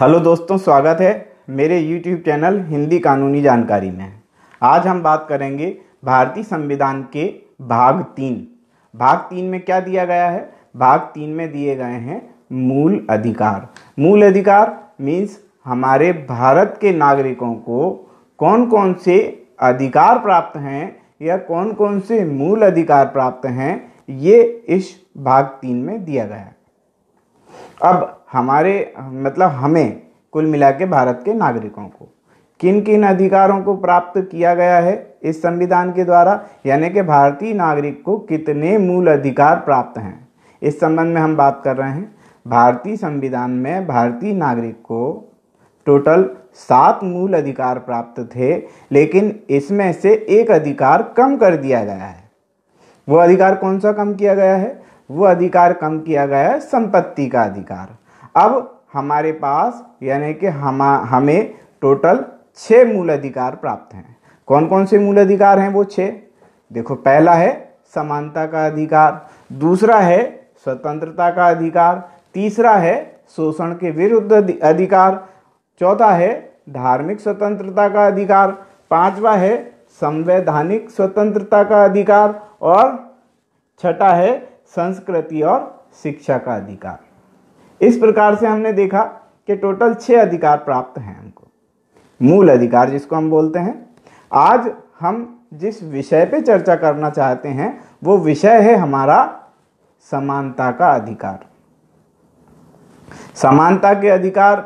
hello दोस्तों स्वागत है मेरे यूट्यूब चैनल हिंदी कानूनी जानकारी में आज हम बात करेंगे भारतीय संविधान के भाग तीन भाग तीन में क्या दिया गया है भाग तीन में दिए गए हैं मूल अधिकार मूल अधिकार मीन्स हमारे भारत के नागरिकों को कौन कौन से अधिकार प्राप्त हैं या कौन कौन से मूल अधिकार प्राप्त हैं ये इस भाग तीन में दिया गया है अब हमारे मतलब हमें कुल मिला के भारत के नागरिकों को किन किन अधिकारों को प्राप्त किया गया है इस संविधान के द्वारा यानी कि भारतीय नागरिक को कितने मूल अधिकार प्राप्त हैं इस संबंध में हम बात कर रहे हैं भारतीय संविधान में भारतीय नागरिक को टोटल सात मूल अधिकार प्राप्त थे लेकिन इसमें से एक अधिकार कम कर दिया गया है वो अधिकार कौन सा कम किया गया है वो अधिकार कम किया गया है संपत्ति का अधिकार अब हमारे पास यानी कि हम हमें टोटल छः मूल अधिकार प्राप्त हैं कौन कौन से मूल अधिकार हैं वो छः देखो पहला है समानता का अधिकार दूसरा है स्वतंत्रता का अधिकार तीसरा है शोषण के विरुद्ध अधिकार चौथा है धार्मिक स्वतंत्रता का अधिकार पांचवा है संवैधानिक स्वतंत्रता का अधिकार और छठा है संस्कृति और शिक्षा का अधिकार इस प्रकार से हमने देखा कि टोटल छः अधिकार प्राप्त हैं हमको मूल अधिकार जिसको हम बोलते हैं आज हम जिस विषय पे चर्चा करना चाहते हैं वो विषय है हमारा समानता का अधिकार समानता के अधिकार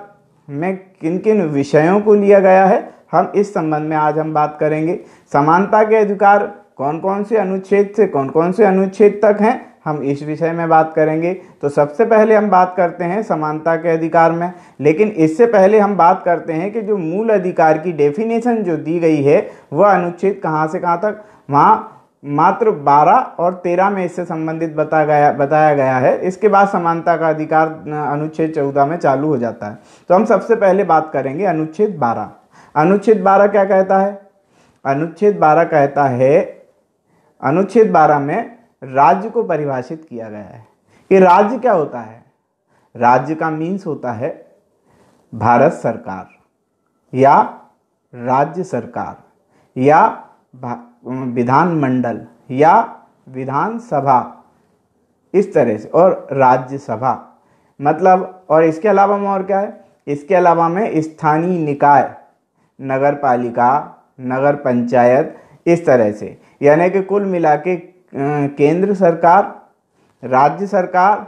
में किन किन विषयों को लिया गया है हम इस संबंध में आज हम बात करेंगे समानता के अधिकार कौन कौन से अनुच्छेद से कौन कौन से अनुच्छेद तक हैं हम इस विषय में बात करेंगे तो सबसे पहले हम बात करते हैं समानता के अधिकार में लेकिन इससे पहले हम बात करते हैं कि जो मूल अधिकार की डेफिनेशन जो दी गई है वह अनुच्छेद कहाँ से कहाँ तक वहाँ मात्र 12 और 13 में इससे संबंधित बता गया बताया गया है इसके बाद समानता का अधिकार अनुच्छेद 14 में चालू हो जाता है तो हम सबसे पहले बात करेंगे अनुच्छेद 12 अनुच्छेद 12 क्या कहता है अनुच्छेद 12 कहता है अनुच्छेद 12 में राज्य को परिभाषित किया गया है ये राज्य क्या होता है राज्य का मीन्स होता है भारत सरकार या राज्य सरकार या विधानमंडल या विधानसभा इस तरह से और राज्यसभा मतलब और इसके अलावा में और क्या है इसके अलावा में स्थानीय निकाय नगर पालिका नगर पंचायत इस तरह से यानी कि कुल मिला के केंद्र सरकार राज्य सरकार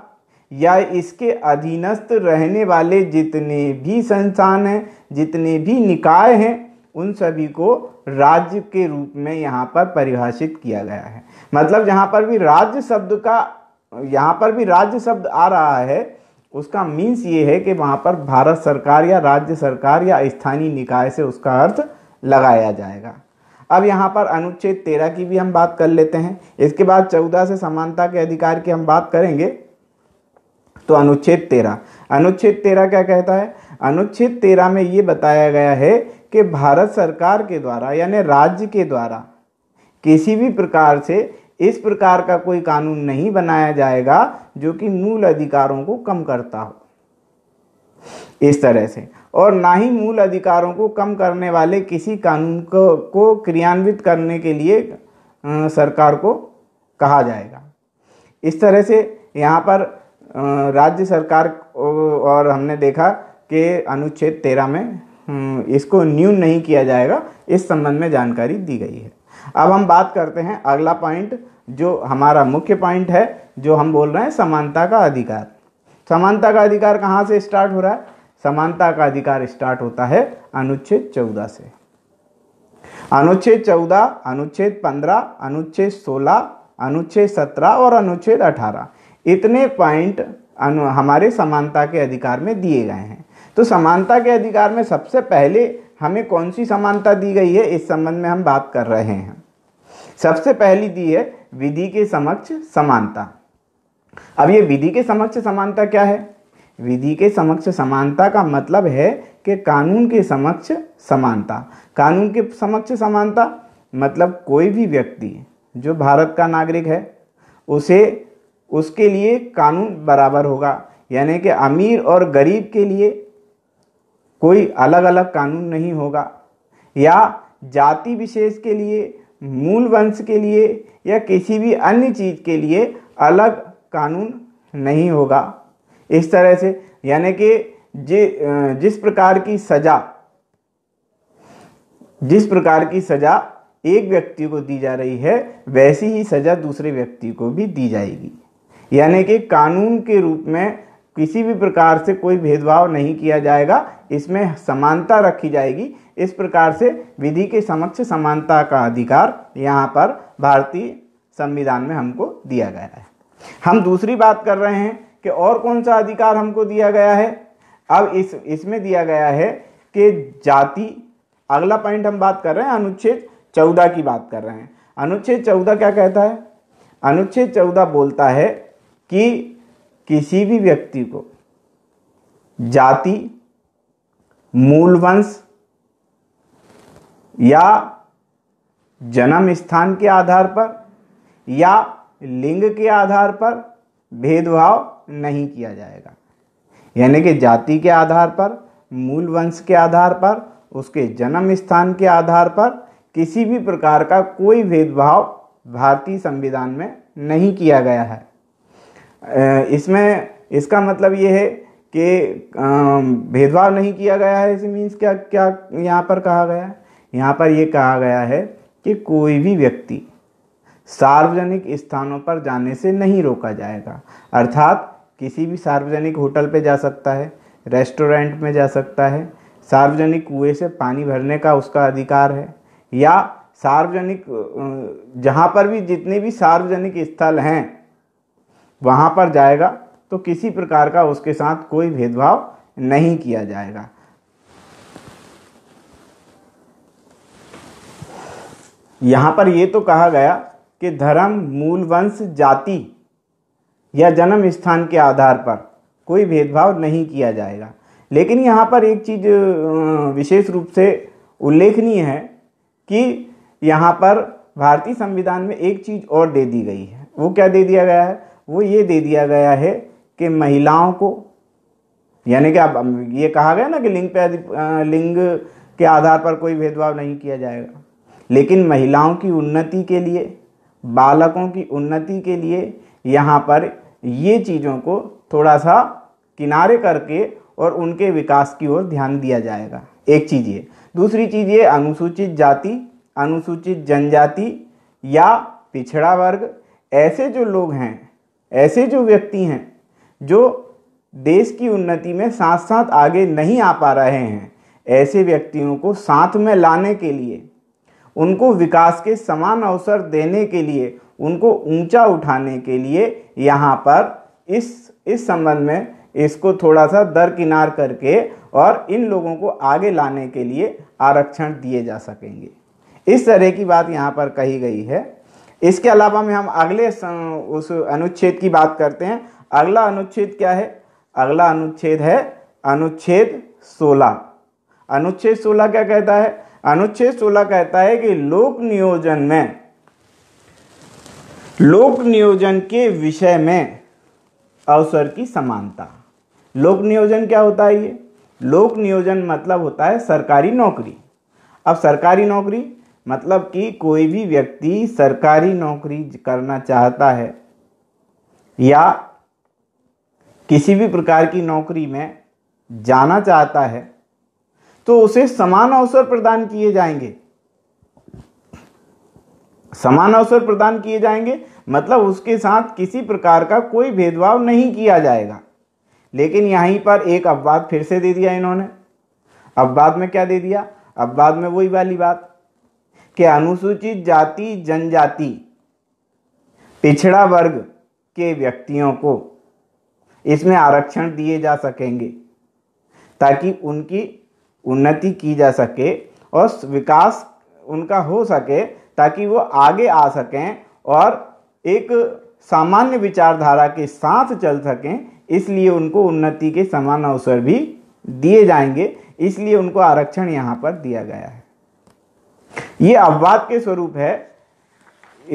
या इसके अधीनस्थ रहने वाले जितने भी संस्थान हैं जितने भी निकाय हैं उन सभी को राज्य के रूप में यहाँ पर परिभाषित किया गया है मतलब जहाँ पर भी राज्य शब्द का यहाँ पर भी राज्य शब्द आ रहा है उसका मीन्स ये है कि वहाँ पर भारत सरकार या राज्य सरकार या स्थानीय निकाय से उसका अर्थ लगाया जाएगा अब यहाँ पर अनुच्छेद तेरह की भी हम बात कर लेते हैं इसके बाद चौदह से समानता के अधिकार की हम बात करेंगे तो अनुच्छेद तेरह अनुच्छेद तेरह क्या कहता है अनुच्छेद तेरह में ये बताया गया है कि भारत सरकार के द्वारा यानी राज्य के द्वारा किसी भी प्रकार से इस प्रकार का कोई कानून नहीं बनाया जाएगा जो कि मूल अधिकारों को कम करता हो इस तरह से और ना ही मूल अधिकारों को कम करने वाले किसी कानून को, को क्रियान्वित करने के लिए सरकार को कहा जाएगा इस तरह से यहाँ पर राज्य सरकार और हमने देखा कि अनुच्छेद तेरह में इसको न्यून नहीं किया जाएगा इस संबंध में जानकारी दी गई है अब हम बात करते हैं अगला पॉइंट जो हमारा मुख्य पॉइंट है जो हम बोल रहे हैं समानता का अधिकार समानता का अधिकार कहाँ से स्टार्ट हो रहा है समानता का अधिकार स्टार्ट होता है अनुच्छेद चौदह से अनुच्छेद चौदह अनुच्छेद पंद्रह अनुच्छेद सोलह अनुच्छेद सत्रह और अनुच्छेद अठारह इतने पॉइंट हमारे समानता के अधिकार में दिए गए हैं तो समानता के अधिकार में सबसे पहले हमें कौन सी समानता दी गई है इस संबंध में हम बात कर रहे हैं सबसे पहली दी है विधि के समक्ष समानता अब ये विधि के समक्ष समानता क्या है विधि के समक्ष समानता का मतलब है कि कानून के समक्ष समानता कानून के समक्ष समानता मतलब कोई भी व्यक्ति जो भारत का नागरिक है उसे उसके लिए कानून बराबर होगा यानी कि अमीर और गरीब के लिए कोई अलग अलग कानून नहीं होगा या जाति विशेष के लिए मूल वंश के लिए या किसी भी अन्य चीज़ के लिए अलग कानून नहीं होगा इस तरह से यानी कि जि, जिस प्रकार की सजा जिस प्रकार की सजा एक व्यक्ति को दी जा रही है वैसी ही सजा दूसरे व्यक्ति को भी दी जाएगी यानी कि कानून के रूप में किसी भी प्रकार से कोई भेदभाव नहीं किया जाएगा इसमें समानता रखी जाएगी इस प्रकार से विधि के समक्ष समानता का अधिकार यहाँ पर भारतीय संविधान में हमको दिया गया है हम दूसरी बात कर रहे हैं कि और कौन सा अधिकार हमको दिया गया है अब इस इसमें दिया गया है कि जाति अगला पॉइंट हम बात कर रहे हैं अनुच्छेद चौदह की बात कर रहे हैं अनुच्छेद चौदह क्या कहता है अनुच्छेद चौदह बोलता है कि किसी भी व्यक्ति को जाति मूल वंश या जन्म स्थान के आधार पर या लिंग के आधार पर भेदभाव नहीं किया जाएगा यानी कि जाति के आधार पर मूल वंश के आधार पर उसके जन्म स्थान के आधार पर किसी भी प्रकार का कोई भेदभाव भारतीय संविधान में नहीं किया गया है इसमें इसका मतलब ये है कि भेदभाव नहीं किया गया है इसी मीन्स क्या क्या यहाँ पर कहा गया है यहाँ पर ये कहा गया है कि कोई भी व्यक्ति सार्वजनिक स्थानों पर जाने से नहीं रोका जाएगा अर्थात किसी भी सार्वजनिक होटल पे जा सकता है रेस्टोरेंट में जा सकता है सार्वजनिक कुएँ से पानी भरने का उसका अधिकार है या सार्वजनिक जहाँ पर भी जितने भी सार्वजनिक स्थल हैं वहाँ पर जाएगा तो किसी प्रकार का उसके साथ कोई भेदभाव नहीं किया जाएगा यहाँ पर ये तो कहा गया कि धर्म मूल वंश जाति या जन्म स्थान के आधार पर कोई भेदभाव नहीं किया जाएगा लेकिन यहाँ पर एक चीज़ विशेष रूप से उल्लेखनीय है कि यहाँ पर भारतीय संविधान में एक चीज़ और दे दी गई है वो क्या दे दिया गया है वो ये दे दिया गया है कि महिलाओं को यानी कि अब ये कहा गया ना कि लिंग पे लिंग के आधार पर कोई भेदभाव नहीं किया जाएगा लेकिन महिलाओं की उन्नति के लिए बालकों की उन्नति के लिए यहाँ पर ये चीज़ों को थोड़ा सा किनारे करके और उनके विकास की ओर ध्यान दिया जाएगा एक चीज़ ये दूसरी चीज़ ये अनुसूचित जाति अनुसूचित जनजाति या पिछड़ा वर्ग ऐसे जो लोग हैं ऐसे जो व्यक्ति हैं जो देश की उन्नति में साथ साथ आगे नहीं आ पा रहे हैं ऐसे व्यक्तियों को साथ में लाने के लिए उनको विकास के समान अवसर देने के लिए उनको ऊंचा उठाने के लिए यहाँ पर इस इस संबंध में इसको थोड़ा सा दरकिनार करके और इन लोगों को आगे लाने के लिए आरक्षण दिए जा सकेंगे इस तरह की बात यहाँ पर कही गई है इसके अलावा में हम अगले उस अनुच्छेद की बात करते हैं अगला अनुच्छेद क्या है अगला अनुच्छेद है अनुच्छेद 16 अनुच्छेद 16 क्या कहता है अनुच्छेद सोलह कहता है कि लोक नियोजन में लोक नियोजन के विषय में अवसर की समानता लोक नियोजन क्या होता है ये लोक नियोजन मतलब होता है सरकारी नौकरी अब सरकारी नौकरी मतलब कि कोई भी व्यक्ति सरकारी नौकरी करना चाहता है या किसी भी प्रकार की नौकरी में जाना चाहता है तो उसे समान अवसर प्रदान किए जाएंगे समान अवसर प्रदान किए जाएंगे मतलब उसके साथ किसी प्रकार का कोई भेदभाव नहीं किया जाएगा लेकिन यहीं पर एक अपवाद फिर से दे दिया इन्होंने अपवाद में क्या दे दिया अपवाद में वही वाली बात कि अनुसूचित जाति जनजाति पिछड़ा वर्ग के व्यक्तियों को इसमें आरक्षण दिए जा सकेंगे ताकि उनकी उन्नति की जा सके और विकास उनका हो सके ताकि वो आगे आ सकें और एक सामान्य विचारधारा के साथ चल सकें इसलिए उनको उन्नति के समान अवसर भी दिए जाएंगे इसलिए उनको आरक्षण यहाँ पर दिया गया है ये अपवाद के स्वरूप है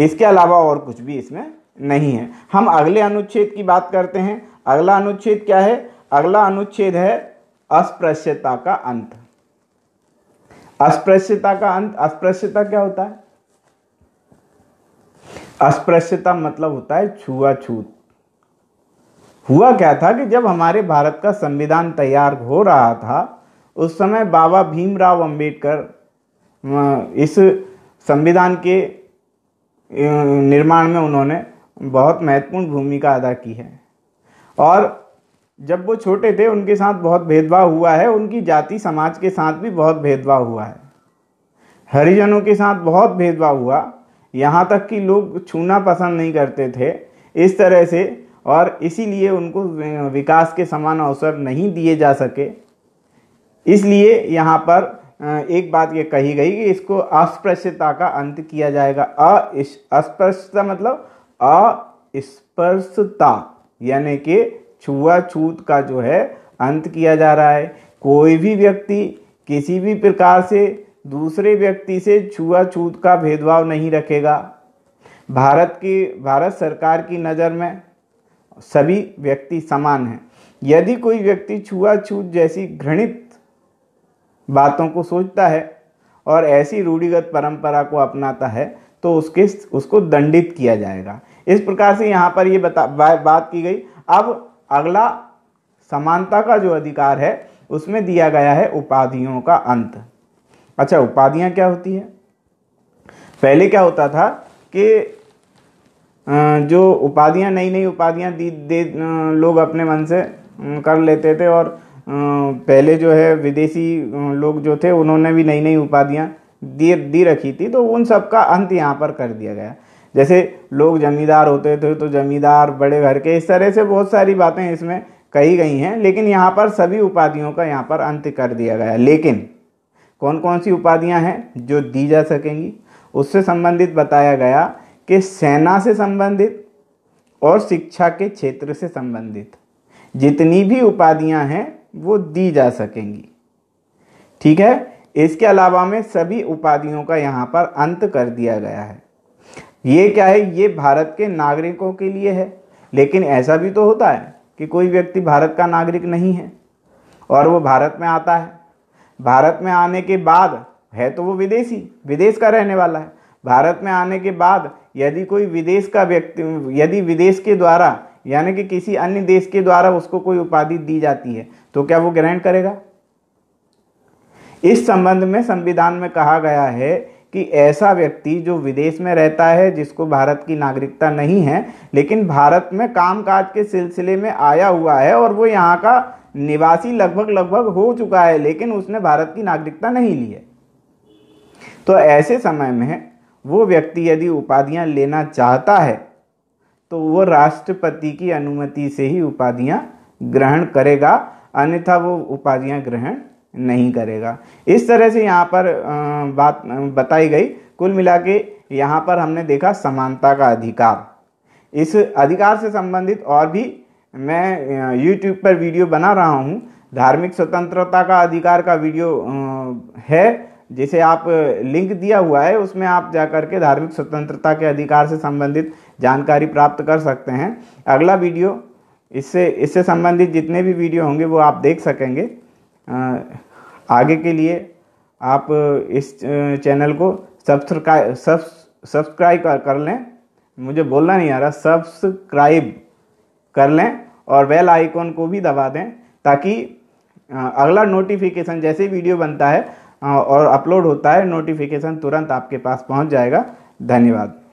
इसके अलावा और कुछ भी इसमें नहीं है हम अगले अनुच्छेद की बात करते हैं अगला अनुच्छेद क्या है अगला अनुच्छेद है अस्पृश्यता का अंत अस्पृश्यता का अंत अस्पृश्यता क्या होता है अस्पृश्यता मतलब होता है छुआछूत हुआ क्या था कि जब हमारे भारत का संविधान तैयार हो रहा था उस समय बाबा भीमराव अंबेडकर इस संविधान के निर्माण में उन्होंने बहुत महत्वपूर्ण भूमिका अदा की है और जब वो छोटे थे उनके साथ बहुत भेदभाव हुआ है उनकी जाति समाज के साथ भी बहुत भेदभाव हुआ है हरिजनों के साथ बहुत भेदभाव हुआ यहाँ तक कि लोग छूना पसंद नहीं करते थे इस तरह से और इसीलिए उनको विकास के समान अवसर नहीं दिए जा सके इसलिए यहाँ पर एक बात ये कही गई कि इसको अस्पृश्यता का अंत किया जाएगा अस्पृश्यता मतलब अस्पर्शता यानी कि छुआछूत का जो है अंत किया जा रहा है कोई भी व्यक्ति किसी भी प्रकार से दूसरे व्यक्ति से छुआछूत का भेदभाव नहीं रखेगा भारत की भारत सरकार की नज़र में सभी व्यक्ति समान हैं यदि कोई व्यक्ति छुआछूत जैसी घृणित बातों को सोचता है और ऐसी रूढ़िगत परंपरा को अपनाता है तो उसके उसको दंडित किया जाएगा इस प्रकार से यहाँ पर ये बता बा, बात की गई अब अगला समानता का जो अधिकार है उसमें दिया गया है उपाधियों का अंत अच्छा उपाधियां क्या होती है पहले क्या होता था कि जो उपाधियां नई नई उपाधियां दी दे लोग अपने मन से कर लेते थे और पहले जो है विदेशी लोग जो थे उन्होंने भी नई नई उपाधियां दी दी रखी थी तो उन सब का अंत यहाँ पर कर दिया गया जैसे लोग जमींदार होते थे तो जमींदार बड़े घर के इस तरह से बहुत सारी बातें इसमें कही गई हैं लेकिन यहाँ पर सभी उपाधियों का यहाँ पर अंत कर दिया गया लेकिन कौन कौन सी उपाधियाँ हैं जो दी जा सकेंगी उससे संबंधित बताया गया कि सेना से संबंधित और शिक्षा के क्षेत्र से संबंधित जितनी भी उपाधियाँ हैं वो दी जा सकेंगी ठीक है इसके अलावा में सभी उपाधियों का यहाँ पर अंत कर दिया गया है ये क्या है ये भारत के नागरिकों के लिए है लेकिन ऐसा भी तो होता है कि कोई व्यक्ति भारत का नागरिक नहीं है और वो भारत में आता है भारत में आने के बाद है तो वो विदेशी विदेश का रहने वाला है भारत में आने के बाद यदि कोई विदेश का व्यक्ति यदि विदेश के द्वारा यानी कि किसी अन्य देश के द्वारा उसको कोई उपाधि दी जाती है तो क्या वो ग्रहण करेगा इस संबंध में संविधान में कहा गया है कि ऐसा व्यक्ति जो विदेश में रहता है जिसको भारत की नागरिकता नहीं है लेकिन भारत में कामकाज के सिलसिले में आया हुआ है और वो यहाँ का निवासी लगभग लगभग हो चुका है लेकिन उसने भारत की नागरिकता नहीं ली है तो ऐसे समय में वो व्यक्ति यदि उपाधियाँ लेना चाहता है तो वो राष्ट्रपति की अनुमति से ही उपाधियाँ ग्रहण करेगा अन्यथा वो उपाधियाँ ग्रहण नहीं करेगा इस तरह से यहाँ पर बात बताई गई कुल मिला के यहाँ पर हमने देखा समानता का अधिकार इस अधिकार से संबंधित और भी मैं यूट्यूब पर वीडियो बना रहा हूँ धार्मिक स्वतंत्रता का अधिकार का वीडियो है जिसे आप लिंक दिया हुआ है उसमें आप जा कर के धार्मिक स्वतंत्रता के अधिकार से संबंधित जानकारी प्राप्त कर सकते हैं अगला वीडियो इससे इससे संबंधित जितने भी वीडियो होंगे वो आप देख सकेंगे आगे के लिए आप इस चैनल को सब्सक्राइब सब्सक्राइब कर लें मुझे बोलना नहीं आ रहा सब्सक्राइब कर लें और बेल आइकॉन को भी दबा दें ताकि अगला नोटिफिकेशन जैसे वीडियो बनता है और अपलोड होता है नोटिफिकेशन तुरंत आपके पास पहुंच जाएगा धन्यवाद